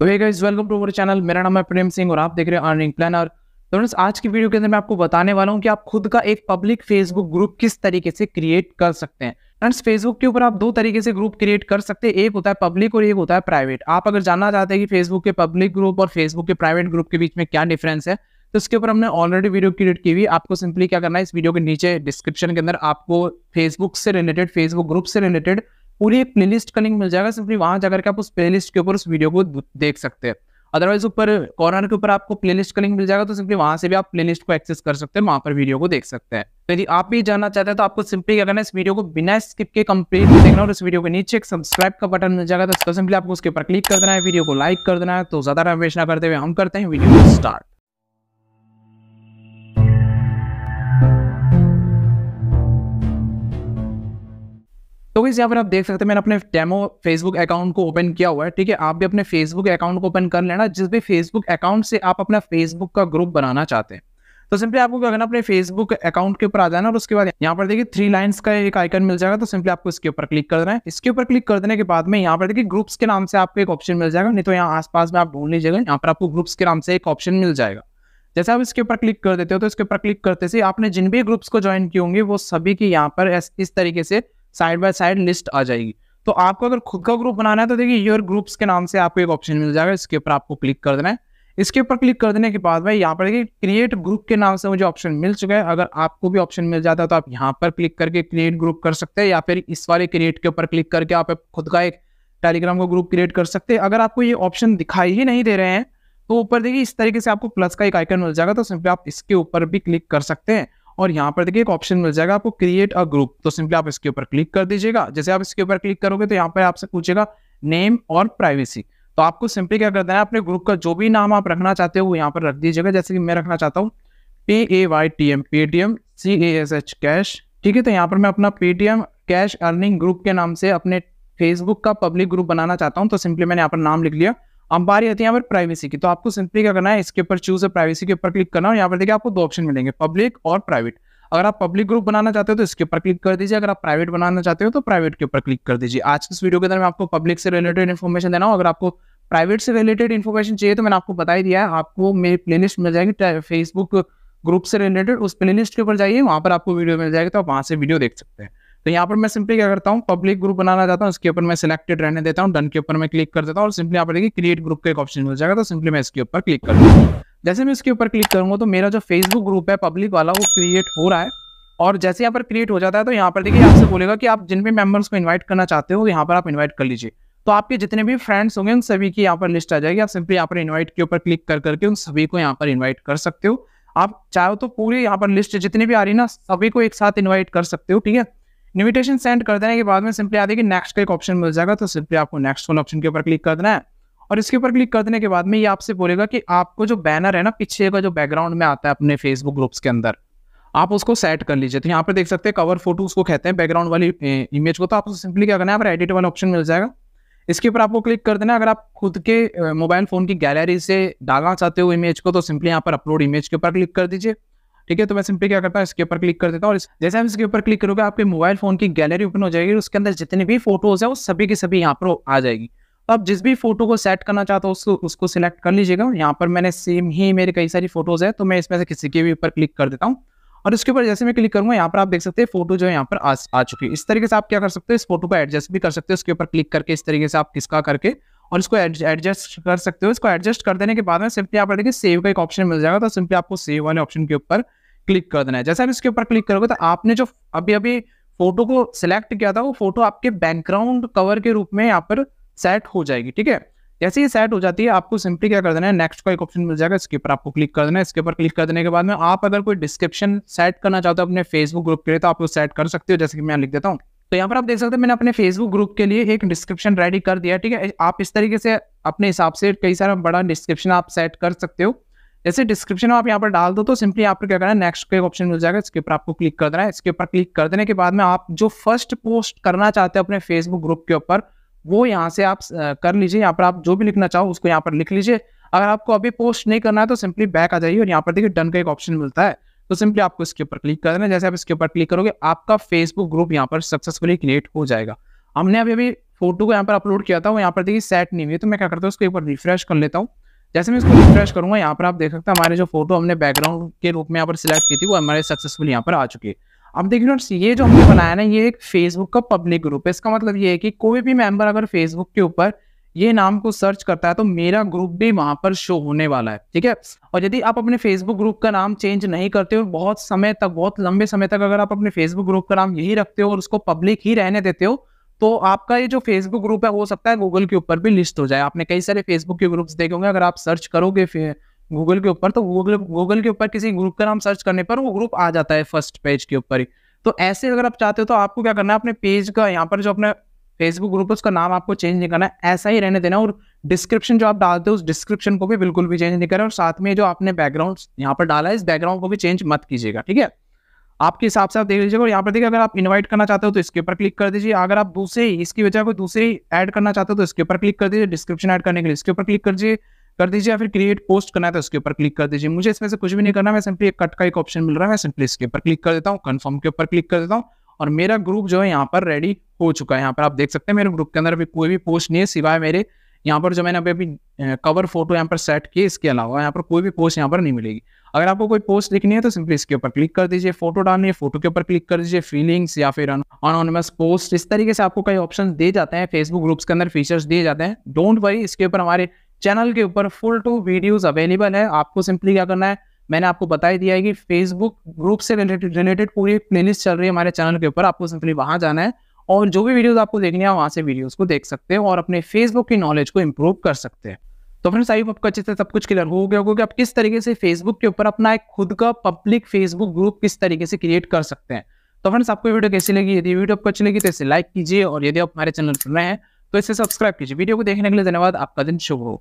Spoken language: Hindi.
तो ये guys welcome to our channel मेरा नाम है प्रेम सिंह और आप देख रहे हो अर्निंग प्लान और तो आज की वीडियो के अंदर मैं आपको बताने वाला हूँ कि आप खुद का एक पब्लिक फेसबुक ग्रुप किस तरीके से क्रिएट कर सकते हैं फ्रेंड्स फेसबुक के ऊपर आप दो तरीके से ग्रुप क्रिएट कर सकते हैं एक होता है पब्लिक और एक होता है प्राइवेट आप अगर जानना चाहते हैं कि फेसबुक के पब्लिक ग्रुप और फेसबुक के प्राइवेट ग्रुप के बीच में क्या डिफरेंस है तो इसके ऊपर हमने ऑलरेडी वीडियो क्रिएट की हुई आपको सिंपली क्या करना है इस वीडियो के नीचे डिस्क्रिप्शन के अंदर आपको फेसबुक से रिलेटेड फेसबुक ग्रुप से रिलेटेड पूरी एक प्लेलिस्ट का लिंक मिल जाएगा सिंपली वहां जाकर के आप उस प्लेलिस्ट के ऊपर उस वीडियो को देख सकते हैं अदरवाइज ऊपर कॉर्नर के ऊपर आपको प्लेलिस्ट का लिंक मिल जाएगा तो सिंपली वहां से भी आप प्लेलिस्ट को एक्सेस कर सकते हैं वहां पर वीडियो को देख सकते हैं तो यदि आप भी जानना चाहते हैं तो आपको सिंपली क्या करना है इस वीडियो को बिना स्किप के कंप्लीट देखना और इस वीडियो के नीचे एक सब्सक्राइब का बटन मिल जाएगा तो सिंपली आपको उसके ऊपर क्लिक कर देना है वीडियो को लाइक कर देना है तो ज्यादा वेस्ट ना करते हुए हम करते हैं वीडियो को स्टार्ट तो वैसे यहाँ पर आप देख सकते हैं मैंने अपने डेमो फेसबुक अकाउंट को ओपन किया हुआ है ठीक है आप भी अपने फेसबुक अकाउंट को ओपन कर लेना जिस भी फेसबुक अकाउंट से आप अपना फेसबुक का ग्रुप बनाना चाहते हैं तो सिंपली आपको क्या करना अपने फेसबुक अकाउंट के ऊपर आ जाना और उसके बाद यहाँ पर देखिए थ्री लाइन्स का एक आइकन मिल जाएगा तो सिंपली आपको इसके ऊपर क्लिक कर देना है इसके ऊपर क्लिक कर देने के बाद में यहाँ पर देखिए ग्रुप्स के नाम से आपको एक ऑप्शन मिल जाएगा नहीं तो यहाँ आसपास में आप ढूंढ लीजिएगा यहाँ पर आपको ग्रुप्स के नाम से एक ऑप्शन मिल जाएगा जैसे आप इसके ऊपर क्लिक कर देते हो तो इसके ऊपर क्लिक करते से आपने जिन भी ग्रुप्स को ज्वाइन किए होंगे वो सभी की यहाँ पर इस तरीके से साइड बाय साइड लिस्ट आ जाएगी तो आपको अगर खुद का ग्रुप बनाना है तो देखिए योर ग्रुप्स के नाम से आपको एक ऑप्शन मिल जाएगा इसके ऊपर आपको क्लिक कर देना है इसके ऊपर क्लिक कर देने के बाद भाई यहाँ पर देखिए क्रिएट ग्रुप के नाम से मुझे ऑप्शन मिल चुका है अगर आपको भी ऑप्शन मिल जाता है तो आप यहाँ पर क्लिक करके क्रिएट ग्रुप कर सकते हैं या फिर इस वाले क्रिएट के ऊपर क्लिक करके आप खुद का एक टेलीग्राम का ग्रुप क्रिएट कर सकते हैं अगर आपको ये ऑप्शन दिखाई ही नहीं दे रहे हैं तो ऊपर देखिए इस तरीके से आपको प्लस का एक आइकन मिल जाएगा तो सिंपली आप इसके ऊपर भी क्लिक कर सकते हैं और यहाँ पर देखिए एक ऑप्शन मिल जाएगा आपको क्रिएट अ ग्रुप तो सिंपली आप इसके ऊपर क्लिक कर दीजिएगा जैसे आप इसके ऊपर क्लिक करोगे तो यहाँ पर आपसे पूछेगा नेम और प्राइवेसी तो आपको सिंपली क्या करना है अपने ग्रुप का जो भी नाम आप रखना चाहते हो वो यहाँ पर रख दीजिएगा जैसे कि मैं रखना चाहता हूँ P A Y T M Paytm C A S H cash ठीक है तो यहाँ पर मैं अपना पेटीएम कैश अर्निंग ग्रुप के नाम से अपने फेसबुक का पब्लिक ग्रुप बनाना चाहता हूँ तो सिंपली मैंने यहाँ पर नाम लिख लिया हम बारी आती है यहाँ पर प्राइवेसी की तो आपको सिंपली क्या करना है इसके ऊपर चूज है प्राइवेसी के ऊपर क्लिक करना और यहाँ पर देखिए आपको दो ऑप्शन मिलेंगे पब्लिक और प्राइवेट अगर आप पब्लिक ग्रुप बनाना चाहते हो तो इसके ऊपर क्लिक कर दीजिए अगर आप प्राइवेट बनाना चाहते हो तो प्राइवेट के ऊपर क्लिक कर दीजिए आज इस वीडियो के अंदर मैं आपको पब्लिक से रिलेटेड इन्फॉर्मेशन देना हूँ अगर आपको प्राइवेट से रिलेटेड इन्फॉर्मेशन चाहिए तो मैंने आपको बताई दिया है आपको मेरी प्लेलिस्ट मिल जाएगी फेसबुक ग्रुप से रिलेटेड उस प्लेलिस्ट के ऊपर जाइए वहाँ पर आपको वीडियो मिल जाएगी तो आप वहाँ से वीडियो देख सकते हैं तो यहाँ पर मैं सिंपली क्या करता हूँ पब्लिक ग्रुप बनाना चाहता हूँ इसके ऊपर मैं सिलेक्टेड रहने देता हूँ डन के ऊपर मैं क्लिक कर देता हूँ और सिंपली यहाँ पर देखिए क्रिएट ग्रुप का एक ऑप्शन मिल जाएगा तो सिंपली मैं इसके ऊपर क्लिक कर दूँगा जैसे मैं इसके ऊपर क्लिक करूंगा तो मेरा जो फेसबुक ग्रुप है पब्लिक वाला वो क्रिएट हो रहा है और जैसे यहाँ पर क्रिएट हो जाता है तो यहाँ पर देखिए आपसे बोलेगा कि आप जिन भी मेम्बर्स को इन्वाइट करना चाहते हो यहाँ पर आप इनवाइट कर लीजिए तो आपके जितने भी फ्रेंड्स होंगे उन सभी की यहाँ पर लिस्ट आ जाएगी आप सिंपली यहाँ पर इन्वाइट के ऊपर क्लिक कर करके उन सभी को यहाँ पर इन्वाइट कर सकते हो आप चाहो तो पूरी यहाँ पर लिस्ट जितनी भी आ रही ना सभी को एक साथ इन्वाइट कर सकते हो ठीक है इन्विटेशन सेंड कर देने के बाद में सिंपली आ कि नेक्स्ट का एक ऑप्शन मिल जाएगा तो सिंपली आपको नेक्स्ट वाले ऑप्शन के ऊपर क्लिक कर देना है और इसके ऊपर क्लिक कर देने के बाद में ये आपसे बोलेगा कि आपको जो बैनर है ना पीछे का जो बैकग्राउंड में आता है अपने फेसबुक ग्रुप्स के अंदर आप उसको सेट कर लीजिए तो यहाँ पर देख सकते हैं कवर फोटो उसको कहते हैं बैकग्राउंड वाली इमेज को तो आपको सिंपली क्या करना है आप एडिट वाला ऑप्शन मिल जाएगा इसके ऊपर आपको क्लिक कर देना अगर आप खुद के मोबाइल फ़ोन की गैलरी से डालना चाहते हो इमेज को तो सिंपली यहाँ पर अपलोड इमेज के ऊपर क्लिक कर दीजिए ठीक है तो मैं सिंपली क्या करता हूँ इसके ऊपर क्लिक कर देता हूँ और जैसे हम इसके ऊपर क्लिक करोगे आपके मोबाइल फोन की गैलरी ओपन हो जाएगी उसके अंदर जितने भी फोटोज है वो सभी के सभी यहाँ पर आ जाएगी तो आप जिस भी फोटो को सेट करना चाहते हो उसको उसको सिलेक्ट कर लीजिएगा यहाँ पर मैंने सेम ही मेरे कई सारी फोटोज है तो मैं इसमें से किसी के भी ऊपर क्लिक कर देता हूँ और इसके ऊपर जैसे मैं क्लिक करूंगा यहाँ पर आप देख सकते हैं फोटो जो है यहाँ पर आ, आ चुकी है इस तरीके से आप क्या कर सकते हो इस फोटो को एडजस्ट भी कर सकते हो उसके ऊपर क्लिक करके इस तरीके से आप किसका करके और इसको एडजस्ट कर सकते हो इसको एडजस्ट कर देने के बाद में सिंपली आप देखिए सेव का एक ऑप्शन मिल जाएगा तो सिंपली आपको सेव वाले ऑप्शन के ऊपर क्लिक कर देना है जैसे आप इसके ऊपर क्लिक करोगे तो आपने जो अभी अभी फोटो को सिलेक्ट किया था वो फोटो आपके बैकग्राउंड कवर के रूप में यहाँ पर सेट हो जाएगी ठीक है जैसे ये सेट हो जाती है आपको सिंपली क्या कर देना है नेक्स्ट का एक ऑप्शन मिल जाएगा इसके ऊपर आपको क्लिक कर देना है इसके ऊपर क्लिक कर देने के बाद में आप अगर कोई डिस्क्रिप्शन सेट करना चाहते हो अपने फेसबुक ग्रुप के लिए तो आप वो सेट कर सकते हो जैसे कि मैं लिख देता हूँ तो यहाँ पर आप देख सकते हैं मैंने अपने फेसबुक ग्रुप के लिए एक डिस्क्रिप्शन रेडी कर दिया ठीक है आप इस तरीके से अपने हिसाब से कई सारा बड़ा डिस्क्रिप्शन आप सेट कर सकते हो जैसे डिस्क्रिप्शन आप यहाँ पर डाल दो तो सिंपली आपको क्या करना है नेक्स्ट का एक ऑप्शन मिल जाएगा इसके ऊपर आपको क्लिक कर देना है इसके ऊपर क्लिक कर देने के बाद में आप जो फर्स्ट पोस्ट करना चाहते हो अपने फेसबुक ग्रुप के ऊपर वो यहाँ से आप कर लीजिए यहाँ पर आप जो भी लिखना चाहो उसको यहाँ पर लिख लीजिए अगर आपको अभी पोस्ट नहीं करना है तो सिंपली बैक आ जाइए और यहाँ पर देखिए डन का एक ऑप्शन मिलता है तो सिंपली आपको इसके ऊपर क्लिक कर है जैसे आप इसके ऊपर क्लिक करोगे आपका फेसबुक ग्रुप यहाँ पर सक्सेसफुली क्रिएट हो जाएगा हमने अभी अभी फोटो को यहाँ पर अपलोड किया था वो यहाँ पर देखिए सेट नहीं हुई तो मैं क्या करता हूँ उसके एक बार रिफ्रेश कर लेता हूँ जैसे मैं इसको रिफ्रेश करूंगा यहाँ पर आप देख सकते हैं हमारे जो फोटो हमने बैकग्राउंड के रूप में यहाँ पर सिलेक्ट की थी वो हमारे सक्सेसफुल यहाँ पर आ चुकी है अब देखिए नोट्स ये जो हमने बनाया ना ये एक फेसबुक का पब्लिक ग्रुप है इसका मतलब ये है कि कोई भी मेंबर अगर फेसबुक के ऊपर ये नाम को सर्च करता है तो मेरा ग्रुप भी वहां पर शो होने वाला है ठीक है और यदि आप अपने फेसबुक ग्रुप का नाम चेंज नहीं करते हो बहुत समय तक बहुत लंबे समय तक अगर आप अपने फेसबुक ग्रुप का नाम यही रखते हो और उसको पब्लिक ही रहने देते हो तो आपका ये जो फेसबुक ग्रुप है हो सकता है गूगल के ऊपर भी लिस्ट हो जाए आपने कई सारे फेसबुक के ग्रुप्स देखे होंगे अगर आप सर्च करोगे गूगल के ऊपर तो गूगल गूगल के ऊपर किसी ग्रुप का नाम सर्च करने पर वो ग्रुप आ जाता है फर्स्ट पेज के ऊपर ही तो ऐसे अगर आप चाहते हो तो आपको क्या करना है अपने पेज का यहाँ पर जो अपने फेसबुक ग्रुप उसका नाम आपको चेंज नहीं करना ऐसा ही रहने देना और डिस्क्रिप्शन जो आप डालते हो उस डिस्क्रिप्शन को भी बिल्कुल भी चेंज नहीं करना और साथ में जो आपने बैकग्राउंड यहाँ पर डाला है इस बैकग्राउंड को भी चेंज मत कीजिएगा ठीक है आपके हिसाब से आप देख लीजिएगा और यहाँ पर देखिए अगर आप इनवाइट करना चाहते हो तो इसके ऊपर क्लिक कर दीजिए अगर आप दूसरे इसकी वजह कोई दूसरे ऐड करना चाहते हो तो इसके ऊपर क्लिक कर दीजिए डिस्क्रिप्शन ऐड करने के लिए इसके ऊपर क्लिक कर दीजिए कर दीजिए या फिर क्रिएट पोस्ट करना है तो इसके ऊपर क्लिक कर दीजिए मुझे इसमें से कुछ भी नहीं करना मैं सिंपली एक कट का एक ऑप्शन मिल रहा है मैं सिंपली इसके ऊपर क्लिक कर देता हूँ कन्फर्म के ऊपर क्लिक कर देता हूँ और मेरा ग्रुप जो है यहाँ पर रेडी हो चुका है यहाँ पर आप देख सकते हैं मेरे ग्रुप के अंदर अभी कोई भी पोस्ट नहीं है सिवाय मेरे यहाँ पर जो मैंने अभी अभी कवर फोटो यहाँ पर सेट किए इसके अलावा यहाँ पर कोई भी पोस्ट यहाँ पर नहीं मिलेगी अगर आपको कोई पोस्ट लिखनी है तो सिंपली इसके ऊपर क्लिक कर दीजिए फोटो डालनी है फोटो के ऊपर क्लिक कर दीजिए फीलिंग्स या फिर अनोनमस पोस्ट इस तरीके से आपको कई ऑप्शन दिए जाते हैं फेसबुक ग्रुप्स के अंदर फीचर्स दिए जाते हैं डोंट वरी इसके ऊपर हमारे चैनल के ऊपर फुल टू वीडियोज अवेलेबल है आपको सिंपली क्या करना है मैंने आपको बता ही दिया है कि फेसबुक ग्रुप से रिलेटेड रिलेटेड पूरी प्लेलिस्ट चल रही है हमारे चैनल के ऊपर आपको सिंपली वहाँ जाना है और जो भी वीडियोज आपको देखनी है वहाँ से वीडियोज को देख सकते हैं और अपने फेसबुक की नॉलेज को इम्प्रूव कर सकते हैं तो फ्रेंड्स आई आपको अच्छे से सब कुछ क्लियर हो गया होगा कि आप किस तरीके से फेसबुक के ऊपर अपना एक खुद का पब्लिक फेसबुक ग्रुप किस तरीके से क्रिएट कर सकते हैं तो फ्रेंड्स आपको वीडियो कैसी लगी यदि वीडियो आपको अच्छी लगी तो इसे लाइक कीजिए और यदि आप हमारे चैनल सुन रहे हैं तो इसे सब्सक्राइब कीजिए वीडियो को देखने के लिए धन्यवाद आपका दिन शुभ हो